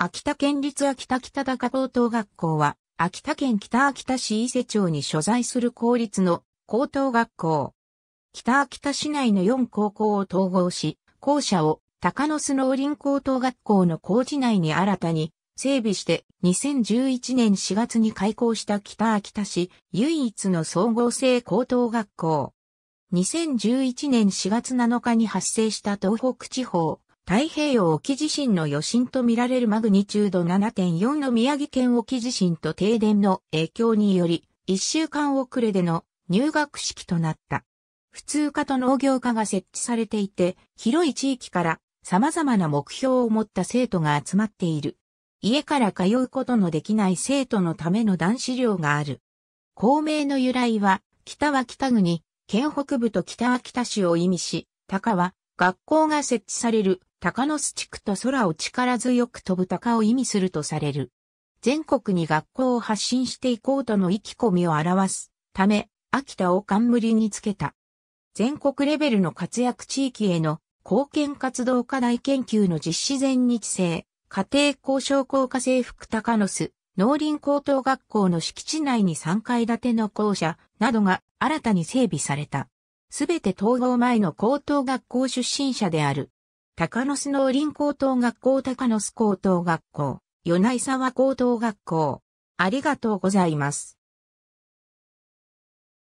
秋田県立秋田北高高等学校は、秋田県北秋田市伊勢町に所在する公立の高等学校。北秋田市内の4高校を統合し、校舎を高野須農林高等学校の工事内に新たに整備して2011年4月に開校した北秋田市唯一の総合性高等学校。2011年4月7日に発生した東北地方太平洋沖地震の余震とみられるマグニチュード7.4の宮城県沖地震と停電の影響により、1週間遅れでの入学式となった。普通科と農業科が設置されていて、広い地域から様々な目標を持った生徒が集まっている。家から通うことのできない生徒のための男子寮がある。校名の由来は、北は北国、県北部と北秋田市を意味し、高は学校が設置される高野巣地区と空を力強く飛ぶ鷹を意味するとされる。全国に学校を発信していこうとの意気込みを表すため、秋田を冠につけた。全国レベルの活躍地域への貢献活動課題研究の実施全日制、家庭交渉効果制服高野巣、農林高等学校の敷地内に3階建ての校舎などが新たに整備された。すべて統合前の高等学校出身者である高野ス農林高等学校高野ス高等学校、米内沢高等学校。ありがとうございます。